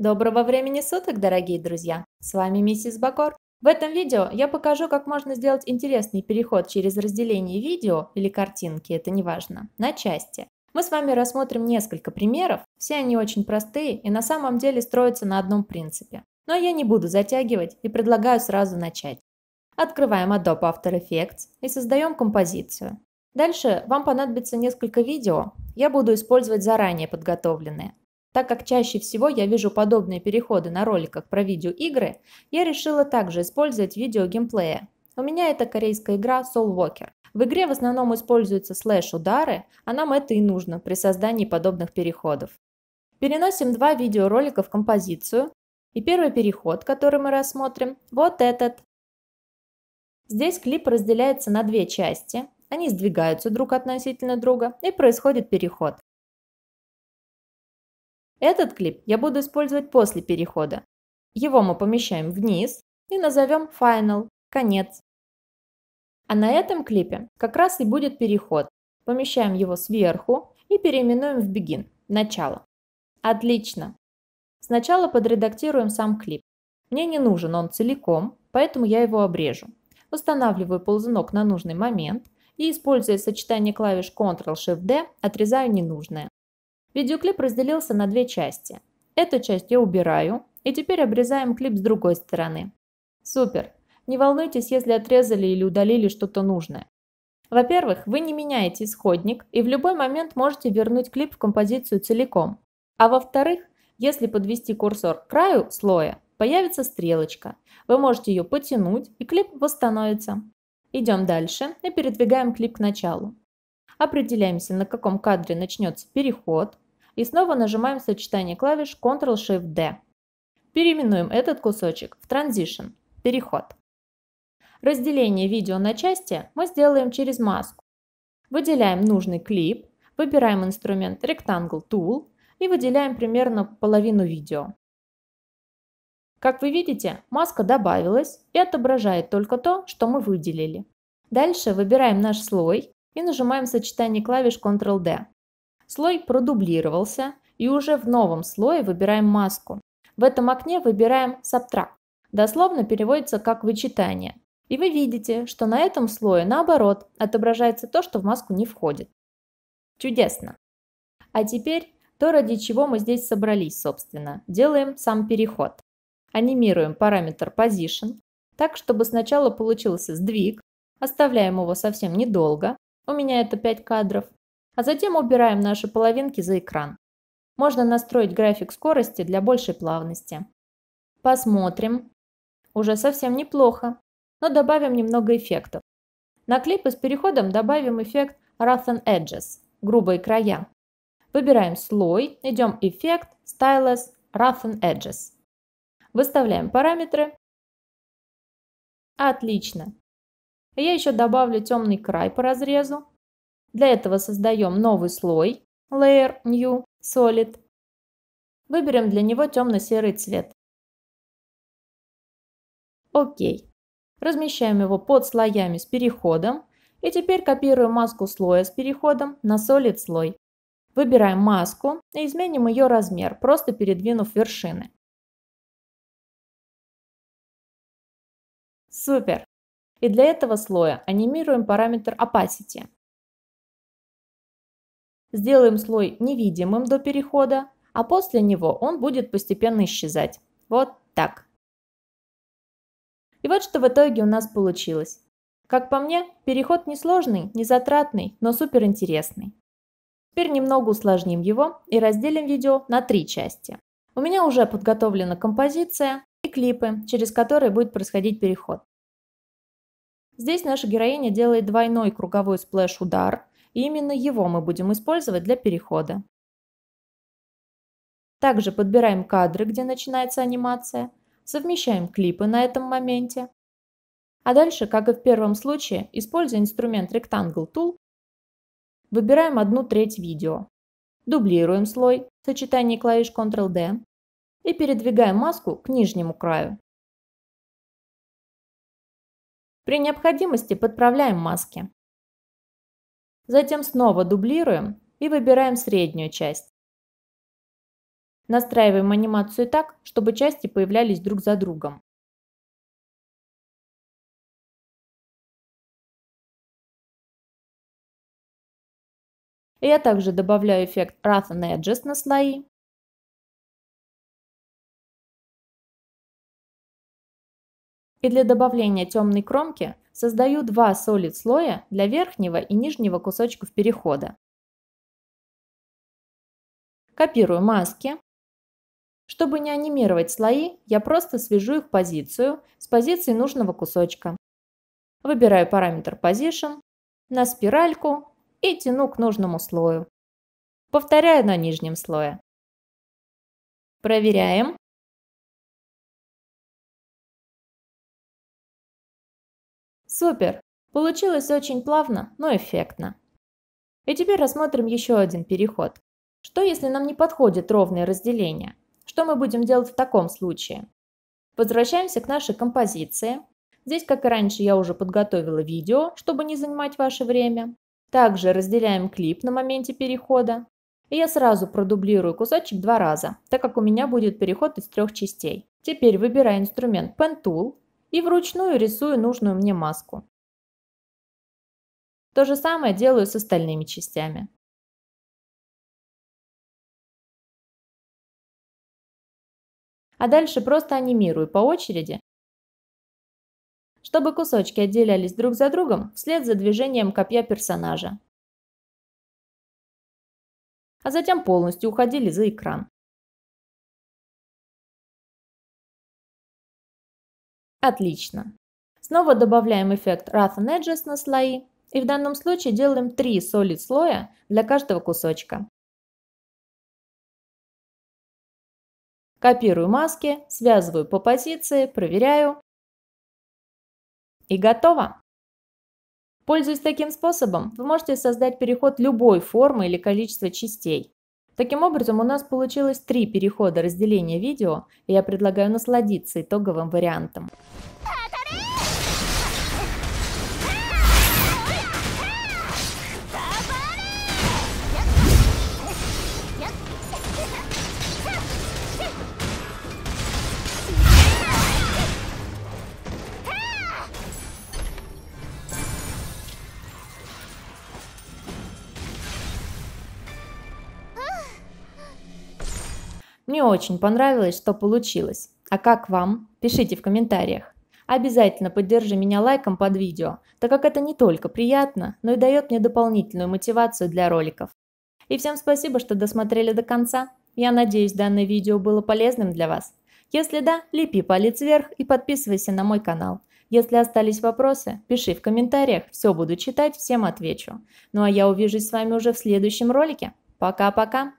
Доброго времени суток, дорогие друзья! С вами миссис Бакор. В этом видео я покажу, как можно сделать интересный переход через разделение видео или картинки, это не важно, на части. Мы с вами рассмотрим несколько примеров, все они очень простые и на самом деле строятся на одном принципе. Но я не буду затягивать и предлагаю сразу начать. Открываем Adobe After Effects и создаем композицию. Дальше вам понадобится несколько видео, я буду использовать заранее подготовленные. Так как чаще всего я вижу подобные переходы на роликах про видеоигры, я решила также использовать видео геймплея. У меня это корейская игра Soul Walker. В игре в основном используются слэш-удары, а нам это и нужно при создании подобных переходов. Переносим два видеоролика в композицию. И первый переход, который мы рассмотрим, вот этот. Здесь клип разделяется на две части. Они сдвигаются друг относительно друга и происходит переход. Этот клип я буду использовать после перехода. Его мы помещаем вниз и назовем Final, конец. А на этом клипе как раз и будет переход. Помещаем его сверху и переименуем в Begin, начало. Отлично. Сначала подредактируем сам клип. Мне не нужен он целиком, поэтому я его обрежу. Устанавливаю ползунок на нужный момент и, используя сочетание клавиш Ctrl-Shift-D, отрезаю ненужное. Видеоклип разделился на две части. Эту часть я убираю, и теперь обрезаем клип с другой стороны. Супер! Не волнуйтесь, если отрезали или удалили что-то нужное. Во-первых, вы не меняете исходник и в любой момент можете вернуть клип в композицию целиком. А во-вторых, если подвести курсор к краю слоя, появится стрелочка. Вы можете ее потянуть и клип восстановится. Идем дальше и передвигаем клип к началу. Определяемся, на каком кадре начнется переход. И снова нажимаем сочетание клавиш Ctrl-Shift-D. Переименуем этот кусочек в Transition – переход. Разделение видео на части мы сделаем через маску. Выделяем нужный клип, выбираем инструмент Rectangle Tool и выделяем примерно половину видео. Как вы видите, маска добавилась и отображает только то, что мы выделили. Дальше выбираем наш слой и нажимаем сочетание клавиш Ctrl-D. Слой продублировался, и уже в новом слое выбираем маску. В этом окне выбираем Subtract, дословно переводится как «вычитание». И вы видите, что на этом слое, наоборот, отображается то, что в маску не входит. Чудесно! А теперь то, ради чего мы здесь собрались, собственно. Делаем сам переход. Анимируем параметр Position, так, чтобы сначала получился сдвиг, оставляем его совсем недолго, у меня это 5 кадров. А затем убираем наши половинки за экран. Можно настроить график скорости для большей плавности. Посмотрим. Уже совсем неплохо, но добавим немного эффектов. На клипы с переходом добавим эффект Rough and Edges – грубые края. Выбираем слой, идем эффект, Stylus, Rough and Edges. Выставляем параметры. Отлично. Я еще добавлю темный край по разрезу. Для этого создаем новый слой Layer New Solid. Выберем для него темно-серый цвет. Окей. Размещаем его под слоями с переходом. И теперь копируем маску слоя с переходом на Solid слой. Выбираем маску и изменим ее размер, просто передвинув вершины. Супер! И для этого слоя анимируем параметр opacity. Сделаем слой невидимым до перехода, а после него он будет постепенно исчезать. Вот так. И вот что в итоге у нас получилось. Как по мне, переход несложный, затратный, но суперинтересный. Теперь немного усложним его и разделим видео на три части. У меня уже подготовлена композиция и клипы, через которые будет происходить переход. Здесь наша героиня делает двойной круговой сплэш-удар, и именно его мы будем использовать для перехода. Также подбираем кадры, где начинается анимация, совмещаем клипы на этом моменте. А дальше, как и в первом случае, используя инструмент Rectangle Tool, выбираем одну треть видео, дублируем слой в сочетании клавиш Ctrl-D и передвигаем маску к нижнему краю. При необходимости подправляем маски. Затем снова дублируем и выбираем среднюю часть. Настраиваем анимацию так, чтобы части появлялись друг за другом. Я также добавляю эффект Rough and Edges на слои и для добавления темной кромки создаю два солид слоя для верхнего и нижнего кусочков перехода. Копирую маски. Чтобы не анимировать слои, я просто свяжу их позицию с позицией нужного кусочка. Выбираю параметр Position, на спиральку и тяну к нужному слою. Повторяю на нижнем слое. Проверяем. Супер! Получилось очень плавно, но эффектно. И теперь рассмотрим еще один переход. Что если нам не подходит ровное разделение? Что мы будем делать в таком случае? Возвращаемся к нашей композиции. Здесь, как и раньше, я уже подготовила видео, чтобы не занимать ваше время. Также разделяем клип на моменте перехода. И я сразу продублирую кусочек два раза, так как у меня будет переход из трех частей. Теперь выбираю инструмент Pen Tool и вручную рисую нужную мне маску. То же самое делаю с остальными частями. А дальше просто анимирую по очереди, чтобы кусочки отделялись друг за другом вслед за движением копья персонажа. А затем полностью уходили за экран. Отлично. Снова добавляем эффект Rough and Edges на слои. И в данном случае делаем три Solid слоя для каждого кусочка. Копирую маски, связываю по позиции, проверяю. И готово! Пользуясь таким способом, вы можете создать переход любой формы или количества частей. Таким образом, у нас получилось три перехода разделения видео, и я предлагаю насладиться итоговым вариантом. Мне очень понравилось, что получилось. А как вам? Пишите в комментариях. Обязательно поддержи меня лайком под видео, так как это не только приятно, но и дает мне дополнительную мотивацию для роликов. И всем спасибо, что досмотрели до конца. Я надеюсь, данное видео было полезным для вас. Если да, лепи палец вверх и подписывайся на мой канал. Если остались вопросы, пиши в комментариях, все буду читать, всем отвечу. Ну а я увижусь с вами уже в следующем ролике. Пока-пока!